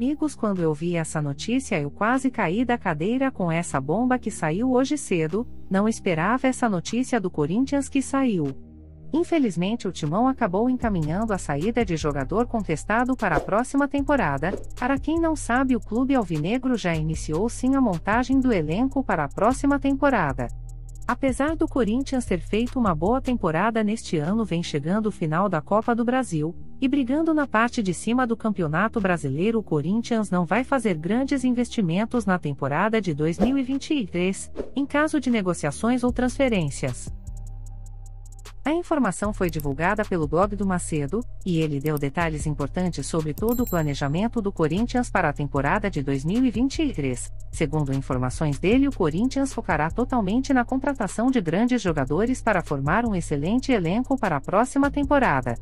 amigos, quando eu vi essa notícia, eu quase caí da cadeira com essa bomba que saiu hoje cedo. Não esperava essa notícia do Corinthians que saiu. Infelizmente, o Timão acabou encaminhando a saída de jogador contestado para a próxima temporada. Para quem não sabe, o clube alvinegro já iniciou sim a montagem do elenco para a próxima temporada. Apesar do Corinthians ter feito uma boa temporada neste ano, vem chegando o final da Copa do Brasil, e brigando na parte de cima do Campeonato Brasileiro, o Corinthians não vai fazer grandes investimentos na temporada de 2023, em caso de negociações ou transferências. A informação foi divulgada pelo blog do Macedo, e ele deu detalhes importantes sobre todo o planejamento do Corinthians para a temporada de 2023. Segundo informações dele, o Corinthians focará totalmente na contratação de grandes jogadores para formar um excelente elenco para a próxima temporada.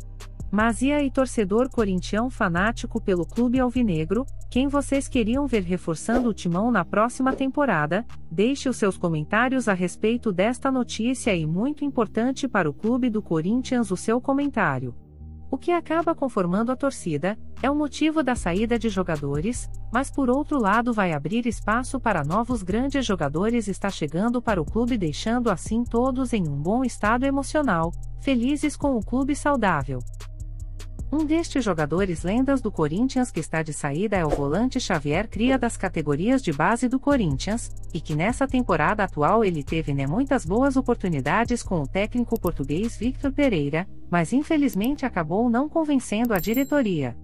Mazia e torcedor corintião fanático pelo clube alvinegro, quem vocês queriam ver reforçando o timão na próxima temporada? Deixe os seus comentários a respeito desta notícia e muito importante para o clube do Corinthians o seu comentário. O que acaba conformando a torcida é o motivo da saída de jogadores, mas por outro lado vai abrir espaço para novos grandes jogadores está chegando para o clube deixando assim todos em um bom estado emocional, felizes com o clube saudável. Um destes jogadores lendas do Corinthians que está de saída é o volante Xavier Cria das categorias de base do Corinthians, e que nessa temporada atual ele teve né muitas boas oportunidades com o técnico português Victor Pereira, mas infelizmente acabou não convencendo a diretoria.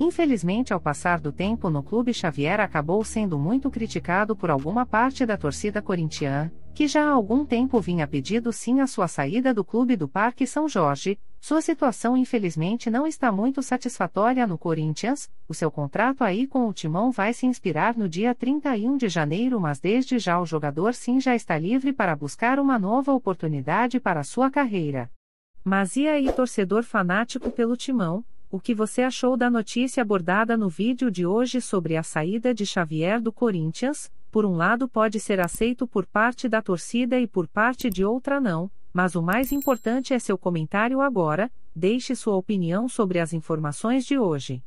Infelizmente, ao passar do tempo no clube, Xavier acabou sendo muito criticado por alguma parte da torcida corintiana, que já há algum tempo vinha pedindo sim a sua saída do clube do Parque São Jorge, sua situação infelizmente não está muito satisfatória no Corinthians, o seu contrato aí com o Timão vai se inspirar no dia 31 de janeiro, mas desde já o jogador sim já está livre para buscar uma nova oportunidade para sua carreira. Mas e aí, torcedor fanático pelo Timão? O que você achou da notícia abordada no vídeo de hoje sobre a saída de Xavier do Corinthians? por um lado pode ser aceito por parte da torcida e por parte de outra não, mas o mais importante é seu comentário agora, deixe sua opinião sobre as informações de hoje.